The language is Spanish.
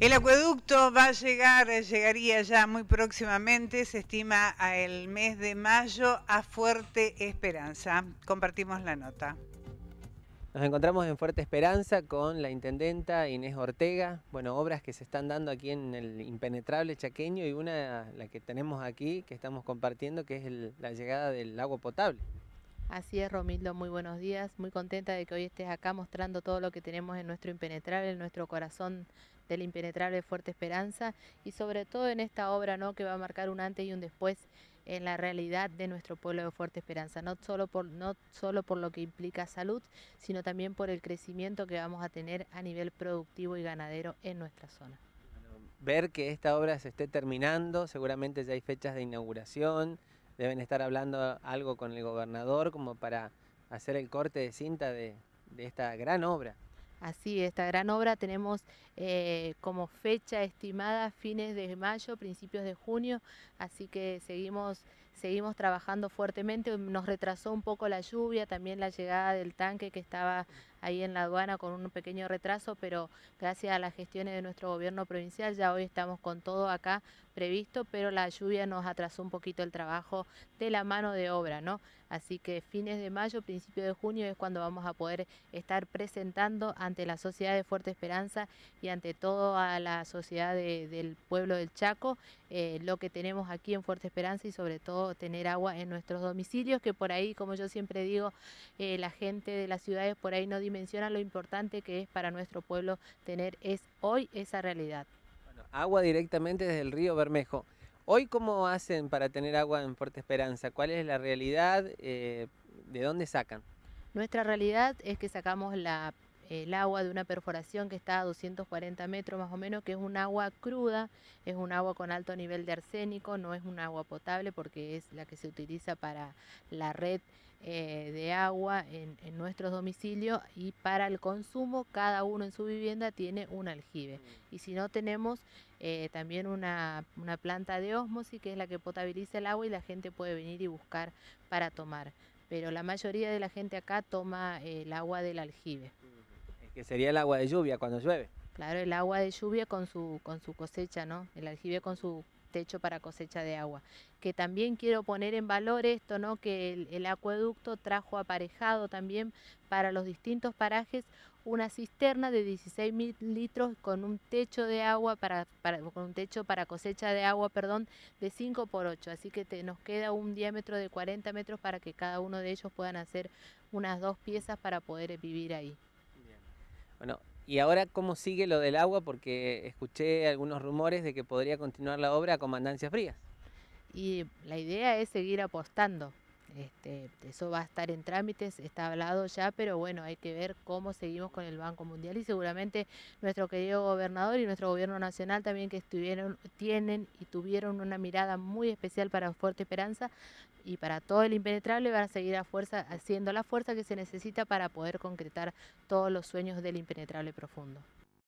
El acueducto va a llegar, eh, llegaría ya muy próximamente, se estima el mes de mayo, a Fuerte Esperanza. Compartimos la nota. Nos encontramos en Fuerte Esperanza con la intendenta Inés Ortega. Bueno, obras que se están dando aquí en el impenetrable chaqueño y una, la que tenemos aquí, que estamos compartiendo, que es la llegada del agua potable. Así es, Romildo, muy buenos días. Muy contenta de que hoy estés acá mostrando todo lo que tenemos en nuestro impenetrable, en nuestro corazón del impenetrable Fuerte Esperanza y sobre todo en esta obra ¿no? que va a marcar un antes y un después en la realidad de nuestro pueblo de Fuerte Esperanza, no solo, por, no solo por lo que implica salud, sino también por el crecimiento que vamos a tener a nivel productivo y ganadero en nuestra zona. Ver que esta obra se esté terminando, seguramente ya hay fechas de inauguración, deben estar hablando algo con el gobernador como para hacer el corte de cinta de esta gran obra. Así, esta gran obra tenemos eh, como fecha estimada fines de mayo, principios de junio, así que seguimos, seguimos trabajando fuertemente. Nos retrasó un poco la lluvia, también la llegada del tanque que estaba ahí en la aduana con un pequeño retraso, pero gracias a las gestiones de nuestro gobierno provincial ya hoy estamos con todo acá previsto, pero la lluvia nos atrasó un poquito el trabajo de la mano de obra, ¿no? Así que fines de mayo, principio de junio es cuando vamos a poder estar presentando ante la sociedad de Fuerte Esperanza y ante toda la sociedad del pueblo del Chaco eh, lo que tenemos aquí en Fuerte Esperanza y sobre todo tener agua en nuestros domicilios, que por ahí, como yo siempre digo, eh, la gente de las ciudades por ahí no menciona lo importante que es para nuestro pueblo tener es hoy esa realidad. agua directamente desde el río Bermejo. Hoy, ¿cómo hacen para tener agua en Puerto Esperanza? ¿Cuál es la realidad? Eh, ¿De dónde sacan? Nuestra realidad es que sacamos la el agua de una perforación que está a 240 metros más o menos, que es un agua cruda, es un agua con alto nivel de arsénico, no es un agua potable porque es la que se utiliza para la red eh, de agua en, nuestros domicilios y para el consumo cada uno en su vivienda tiene un aljibe. Mm. Y si no tenemos eh, también una, planta de osmosis que es la que potabiliza el agua y la gente puede venir y buscar para tomar. Pero la mayoría de la gente acá toma eh, el agua del aljibe que sería el agua de lluvia cuando llueve. Claro, el agua de lluvia con su, con su cosecha, ¿no? El aljibe con su techo para cosecha de agua. Que también quiero poner en valor esto, ¿no? Que el, acueducto trajo aparejado también para los distintos parajes una cisterna de 16 mil litros con un techo de agua para, para, con un techo para cosecha de agua, perdón, de 5 por 8. Así que te, nos queda un diámetro de 40 metros para que cada uno de ellos puedan hacer unas dos piezas para poder vivir ahí. Bueno, y ahora, ¿cómo sigue lo del agua? Porque escuché algunos rumores de que podría continuar la obra a mandancias frías. Y la idea es seguir apostando este, eso va a estar en trámites, está hablado ya, pero bueno, hay que ver cómo seguimos con el Banco Mundial y seguramente nuestro querido gobernador y nuestro gobierno nacional también que estuvieron, tienen y tuvieron una mirada muy especial para Fuerte Esperanza y para todo el impenetrable van a seguir a fuerza, haciendo la fuerza que se necesita para poder concretar todos los sueños del impenetrable profundo.